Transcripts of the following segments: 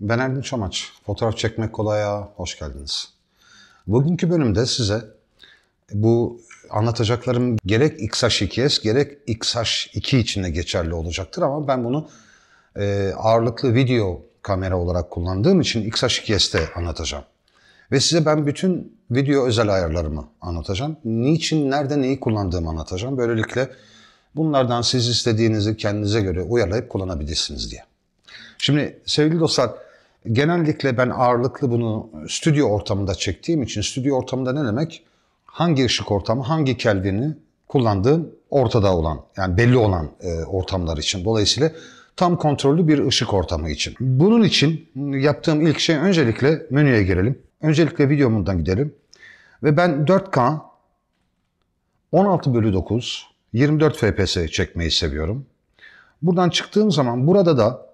Ben Erdin Çamaç. Fotoğraf çekmek kolaya hoş geldiniz. Bugünkü bölümde size bu anlatacaklarım gerek XH2S gerek XH2 içinde geçerli olacaktır ama ben bunu e, ağırlıklı video kamera olarak kullandığım için XH2S'te anlatacağım. Ve size ben bütün video özel ayarlarımı anlatacağım. Niçin, nerede neyi kullandığımı anlatacağım. Böylelikle bunlardan siz istediğinizi kendinize göre uyarlayıp kullanabilirsiniz diye. Şimdi sevgili dostlar, genellikle ben ağırlıklı bunu stüdyo ortamında çektiğim için stüdyo ortamında ne demek? Hangi ışık ortamı, hangi kelvini kullandığım ortada olan, yani belli olan e, ortamlar için. Dolayısıyla tam kontrollü bir ışık ortamı için. Bunun için yaptığım ilk şey öncelikle menüye girelim. Öncelikle videomundan gidelim. Ve ben 4K 16 bölü 9 24 FPS çekmeyi seviyorum. Buradan çıktığım zaman burada da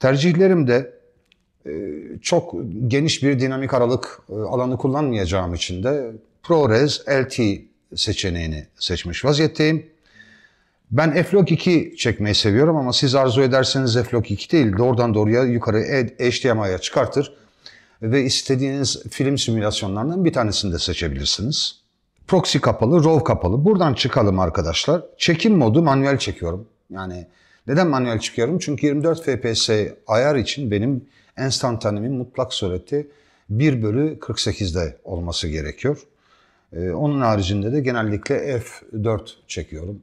tercihlerimde e, çok geniş bir dinamik aralık e, alanı kullanmayacağım için de ProRes LT seçeneğini seçmiş vaziyetteyim. Ben Flog 2 çekmeyi seviyorum ama siz arzu ederseniz Flog 2 değil doğrudan doğruya yukarı HDMI'ye çıkartır ve istediğiniz film simülasyonlarından bir tanesini de seçebilirsiniz. Proxy kapalı, RAW kapalı. Buradan çıkalım arkadaşlar. Çekim modu manuel çekiyorum. Yani neden manuel çekiyorum? Çünkü 24 FPS ayar için benim enstantanemin mutlak sureti 1 bölü 48'de olması gerekiyor. Ee, onun haricinde de genellikle F4 çekiyorum.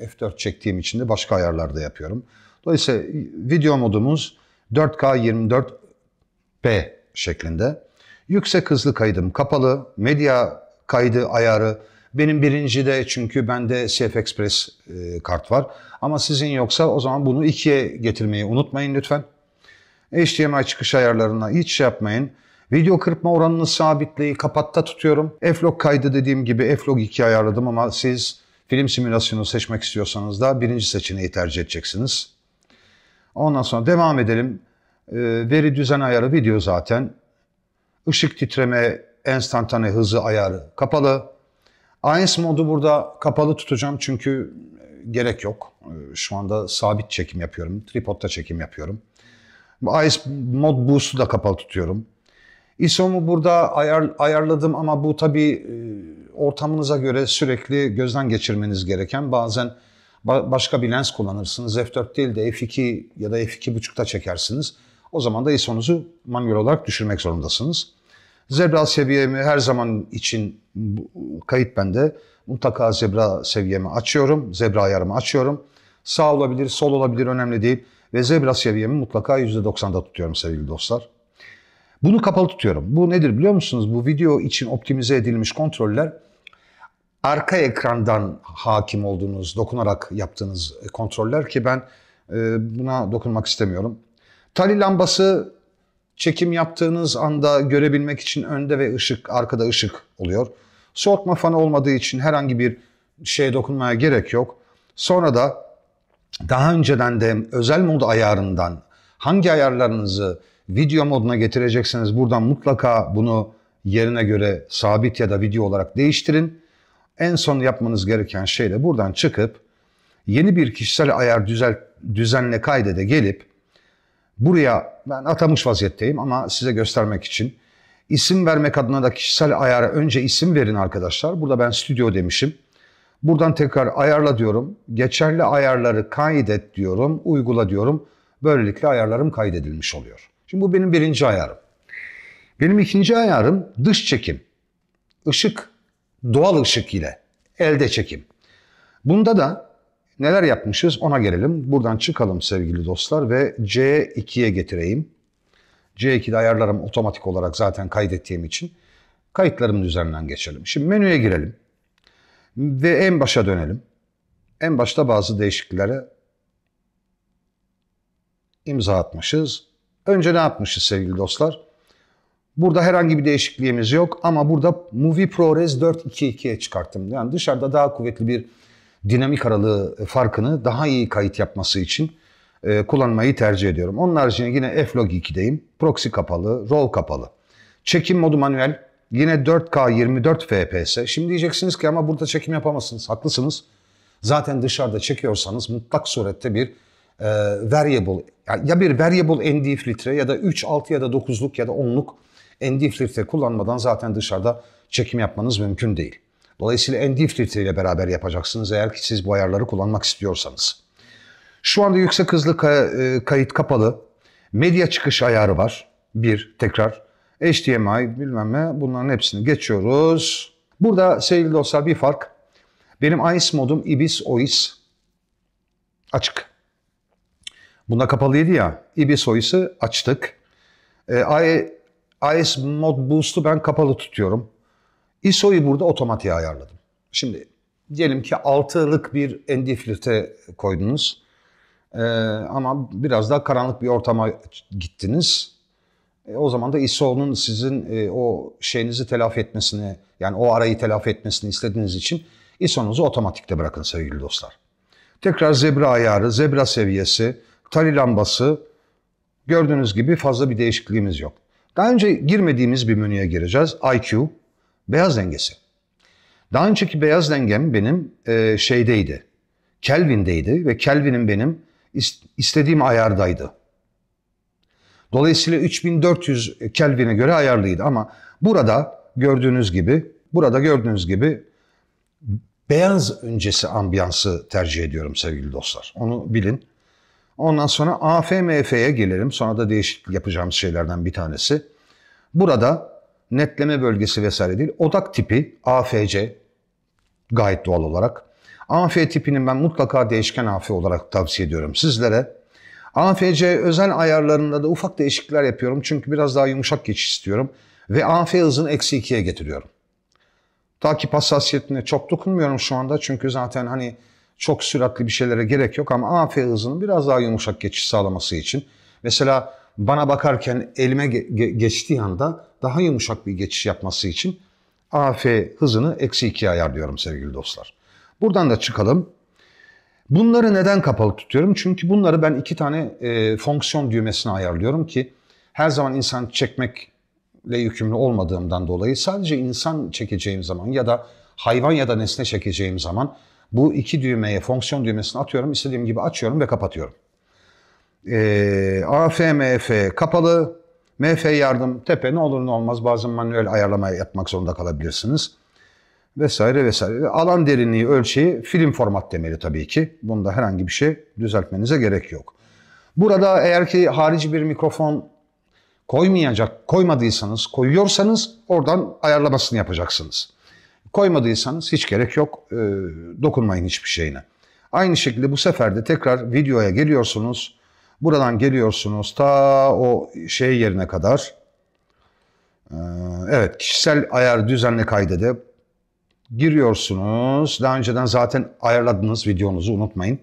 F4 çektiğim için de başka ayarlarda yapıyorum. Dolayısıyla video modumuz 4K 24p şeklinde. Yüksek hızlı kaydım kapalı, medya kaydı ayarı benim birinci de çünkü bende CF Express e, kart var. Ama sizin yoksa o zaman bunu ikiye getirmeyi unutmayın lütfen. HDMI çıkış ayarlarına hiç şey yapmayın. Video kırpma oranını sabitleyi kapatta tutuyorum. F-Log kaydı dediğim gibi F-Log 2 ayarladım ama siz film simülasyonu seçmek istiyorsanız da birinci seçeneği tercih edeceksiniz. Ondan sonra devam edelim. Ee, veri düzen ayarı video zaten. Işık titreme enstantane hızı ayarı kapalı. AES modu burada kapalı tutacağım çünkü e, gerek yok. Ee, şu anda sabit çekim yapıyorum. Tripod'da çekim yapıyorum. AES mod boost'u da kapalı tutuyorum. ISO'mu burada ayar, ayarladım ama bu tabii e, ortamınıza göre sürekli gözden geçirmeniz gereken bazen başka bir lens kullanırsınız. F4 değil de F2 ya da F2.5'ta çekersiniz. O zaman da ISO'nuzu manuel olarak düşürmek zorundasınız. Zebra seviyemi her zaman için kayıt bende. Mutlaka zebra seviyemi açıyorum. Zebra ayarımı açıyorum. Sağ olabilir, sol olabilir önemli değil. Ve zebra seviyemi mutlaka %90'da tutuyorum sevgili dostlar. Bunu kapalı tutuyorum. Bu nedir biliyor musunuz? Bu video için optimize edilmiş kontroller arka ekrandan hakim olduğunuz, dokunarak yaptığınız kontroller ki ben e, buna dokunmak istemiyorum. Tali lambası çekim yaptığınız anda görebilmek için önde ve ışık, arkada ışık oluyor. Soğutma fanı olmadığı için herhangi bir şeye dokunmaya gerek yok. Sonra da daha önceden de özel mod ayarından hangi ayarlarınızı video moduna getirecekseniz buradan mutlaka bunu yerine göre sabit ya da video olarak değiştirin. En son yapmanız gereken şey de buradan çıkıp yeni bir kişisel ayar düzel, düzenle kaydede gelip Buraya ben atamış vaziyetteyim ama size göstermek için isim vermek adına da kişisel ayara önce isim verin arkadaşlar. Burada ben stüdyo demişim. Buradan tekrar ayarla diyorum. Geçerli ayarları kaydet diyorum. Uygula diyorum. Böylelikle ayarlarım kaydedilmiş oluyor. Şimdi bu benim birinci ayarım. Benim ikinci ayarım dış çekim. Işık, doğal ışık ile elde çekim. Bunda da Neler yapmışız ona gelelim. Buradan çıkalım sevgili dostlar ve C2'ye getireyim. C2'de ayarlarım otomatik olarak zaten kaydettiğim için kayıtlarımın üzerinden geçelim. Şimdi menüye girelim ve en başa dönelim. En başta bazı değişikliklere imza atmışız. Önce ne yapmışız sevgili dostlar? Burada herhangi bir değişikliğimiz yok ama burada Movie ProRes 4.2.2'ye çıkarttım. Yani dışarıda daha kuvvetli bir dinamik aralığı farkını daha iyi kayıt yapması için e, kullanmayı tercih ediyorum. Onun haricinde yine F-Log 2'deyim. Proxy kapalı, roll kapalı. Çekim modu manuel. Yine 4K 24 FPS. Şimdi diyeceksiniz ki ama burada çekim yapamazsınız. Haklısınız. Zaten dışarıda çekiyorsanız mutlak surette bir e, variable, ya bir variable ND filtre ya da 3, 6 ya da 9'luk ya da 10'luk ND filtre kullanmadan zaten dışarıda çekim yapmanız mümkün değil. Dolayısıyla ND filtreyle beraber yapacaksınız eğer ki siz bu ayarları kullanmak istiyorsanız. Şu anda yüksek hızlı e, kayıt kapalı. Medya çıkış ayarı var. Bir, tekrar. HDMI bilmem ne bunların hepsini geçiyoruz. Burada sevgili dostlar bir fark. Benim IS modum IBIS OIS açık. Bunda kapalıydı ya. IBIS OIS'i açtık. E, IS mod boost'u ben kapalı tutuyorum. ISO'yu burada otomatiğe ayarladım. Şimdi diyelim ki 6'lık bir ND filtre koydunuz. Ee, ama biraz daha karanlık bir ortama gittiniz. E, o zaman da ISO'nun sizin e, o şeyinizi telafi etmesini, yani o arayı telafi etmesini istediğiniz için ISO'nuzu otomatikte bırakın sevgili dostlar. Tekrar zebra ayarı, zebra seviyesi, tali lambası. Gördüğünüz gibi fazla bir değişikliğimiz yok. Daha önce girmediğimiz bir menüye gireceğiz. IQ. Beyaz dengesi. Daha önceki beyaz dengem benim e, şeydeydi. Kelvin'deydi ve Kelvin'in benim istediğim ayardaydı. Dolayısıyla 3400 Kelvin'e göre ayarlıydı ama burada gördüğünüz gibi burada gördüğünüz gibi beyaz öncesi ambiyansı tercih ediyorum sevgili dostlar. Onu bilin. Ondan sonra AFMF'ye gelelim. Sonra da değişiklik yapacağımız şeylerden bir tanesi. Burada netleme bölgesi vesaire değil. Odak tipi AFC gayet doğal olarak. AF tipinin ben mutlaka değişken AF olarak tavsiye ediyorum sizlere. AFC özel ayarlarında da ufak değişiklikler yapıyorum. Çünkü biraz daha yumuşak geçiş istiyorum. Ve AF hızını eksi 2'ye getiriyorum. Takip hassasiyetine çok dokunmuyorum şu anda. Çünkü zaten hani çok süratli bir şeylere gerek yok. Ama AF hızının biraz daha yumuşak geçiş sağlaması için. Mesela bana bakarken elime ge- geçtiği anda daha yumuşak bir geçiş yapması için AF hızını eksi 2'ye ayarlıyorum sevgili dostlar. Buradan da çıkalım. Bunları neden kapalı tutuyorum? Çünkü bunları ben iki tane e, fonksiyon düğmesine ayarlıyorum ki her zaman insan çekmekle yükümlü olmadığımdan dolayı sadece insan çekeceğim zaman ya da hayvan ya da nesne çekeceğim zaman bu iki düğmeye fonksiyon düğmesini atıyorum. istediğim gibi açıyorum ve kapatıyorum. E, ee, AFMF kapalı, MF yardım tepe ne olur ne olmaz bazen manuel ayarlama yapmak zorunda kalabilirsiniz. Vesaire vesaire. Alan derinliği ölçeği film format demeli tabii ki. Bunda herhangi bir şey düzeltmenize gerek yok. Burada eğer ki harici bir mikrofon koymayacak, koymadıysanız, koyuyorsanız oradan ayarlamasını yapacaksınız. Koymadıysanız hiç gerek yok. E, dokunmayın hiçbir şeyine. Aynı şekilde bu sefer de tekrar videoya geliyorsunuz. Buradan geliyorsunuz ta o şey yerine kadar. Ee, evet kişisel ayar düzenli kaydede giriyorsunuz. Daha önceden zaten ayarladınız videonuzu unutmayın.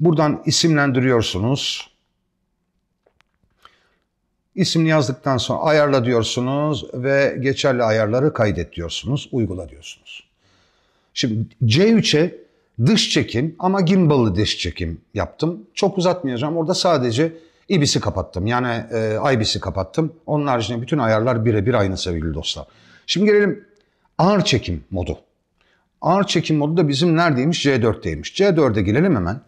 Buradan isimlendiriyorsunuz. İsimini yazdıktan sonra ayarla diyorsunuz ve geçerli ayarları kaydet diyorsunuz. Uygula diyorsunuz. Şimdi C3'e Dış çekim ama gimbal'lı dış çekim yaptım. Çok uzatmayacağım. Orada sadece IBIS'i kapattım. Yani e, IBIS'i kapattım. Onun haricinde bütün ayarlar birebir aynı sevgili dostlar. Şimdi gelelim ağır çekim modu. Ağır çekim modu da bizim neredeymiş? C4'teymiş. C4'e gelelim hemen.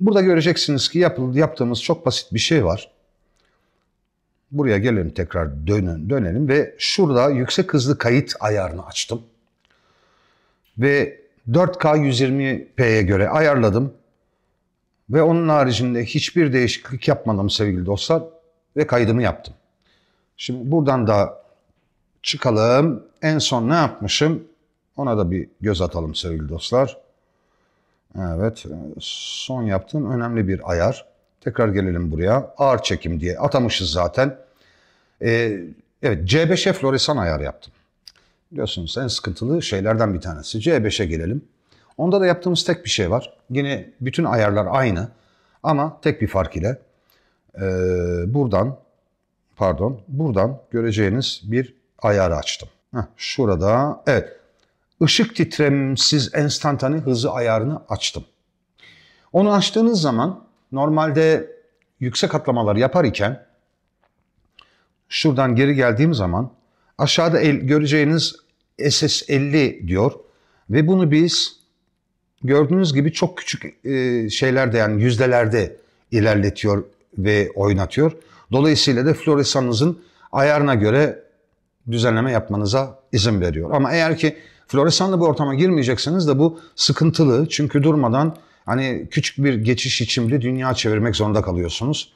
Burada göreceksiniz ki yapıldı yaptığımız çok basit bir şey var. Buraya gelelim tekrar dönün, dönelim ve şurada yüksek hızlı kayıt ayarını açtım. Ve 4K 120p'ye göre ayarladım. Ve onun haricinde hiçbir değişiklik yapmadım sevgili dostlar. Ve kaydımı yaptım. Şimdi buradan da çıkalım. En son ne yapmışım? Ona da bir göz atalım sevgili dostlar. Evet. Son yaptığım önemli bir ayar. Tekrar gelelim buraya. Ağır çekim diye atamışız zaten. Ee, evet c 5 floresan ayar yaptım. Diyorsunuz en sıkıntılı şeylerden bir tanesi. C5'e gelelim. Onda da yaptığımız tek bir şey var. Yine bütün ayarlar aynı ama tek bir fark ile e, buradan pardon buradan göreceğiniz bir ayarı açtım. Heh, şurada evet ışık titremsiz enstantane hızı ayarını açtım. Onu açtığınız zaman normalde yüksek atlamalar yapar iken şuradan geri geldiğim zaman Aşağıda el, göreceğiniz SS50 diyor ve bunu biz gördüğünüz gibi çok küçük e, şeylerde yani yüzdelerde ilerletiyor ve oynatıyor. Dolayısıyla da floresanınızın ayarına göre düzenleme yapmanıza izin veriyor. Ama eğer ki floresanlı bir ortama girmeyecekseniz de bu sıkıntılı çünkü durmadan hani küçük bir geçiş içimli dünya çevirmek zorunda kalıyorsunuz.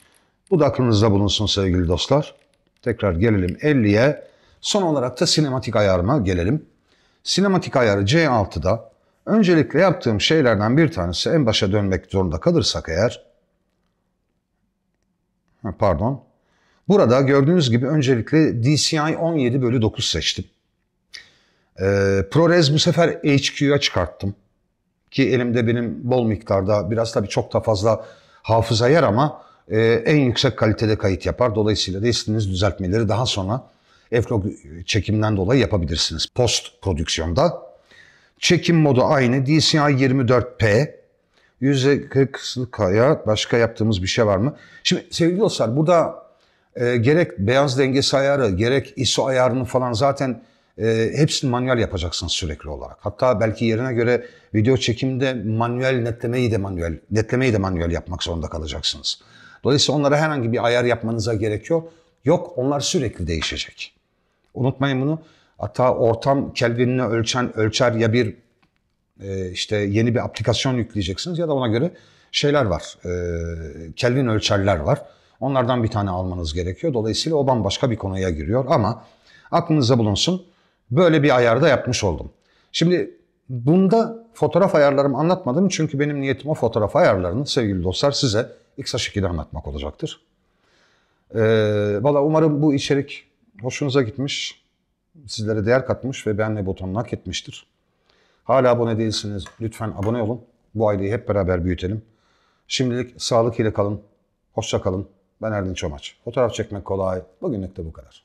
Bu da aklınızda bulunsun sevgili dostlar. Tekrar gelelim 50'ye. Son olarak da sinematik ayarına gelelim. Sinematik ayarı C6'da öncelikle yaptığım şeylerden bir tanesi en başa dönmek zorunda kalırsak eğer pardon burada gördüğünüz gibi öncelikle DCI 17 bölü 9 seçtim. Ee, ProRes bu sefer HQ'ya çıkarttım. Ki elimde benim bol miktarda biraz tabii çok da fazla hafıza yer ama e, en yüksek kalitede kayıt yapar. Dolayısıyla da istediğiniz düzeltmeleri daha sonra f çekimden dolayı yapabilirsiniz post prodüksiyonda. Çekim modu aynı DCI 24P. kaya. başka yaptığımız bir şey var mı? Şimdi sevgili dostlar burada e, gerek beyaz dengesi ayarı gerek ISO ayarını falan zaten e, hepsini manuel yapacaksınız sürekli olarak. Hatta belki yerine göre video çekimde manuel netlemeyi de manuel netlemeyi de manuel yapmak zorunda kalacaksınız. Dolayısıyla onlara herhangi bir ayar yapmanıza gerek yok. Yok onlar sürekli değişecek. Unutmayın bunu. Hatta ortam kelvinini ölçen ölçer ya bir e, işte yeni bir aplikasyon yükleyeceksiniz ya da ona göre şeyler var. E, kelvin ölçerler var. Onlardan bir tane almanız gerekiyor. Dolayısıyla o bambaşka bir konuya giriyor ama aklınızda bulunsun. Böyle bir ayarda yapmış oldum. Şimdi bunda fotoğraf ayarlarımı anlatmadım çünkü benim niyetim o fotoğraf ayarlarını sevgili dostlar size X2'de anlatmak olacaktır. Ee, Valla umarım bu içerik hoşunuza gitmiş, sizlere değer katmış ve beğenme butonunu hak etmiştir. Hala abone değilsiniz, lütfen abone olun. Bu aileyi hep beraber büyütelim. Şimdilik sağlık ile kalın, hoşça kalın. Ben Erdinç Omaç. Fotoğraf çekmek kolay. Bugünlük de bu kadar.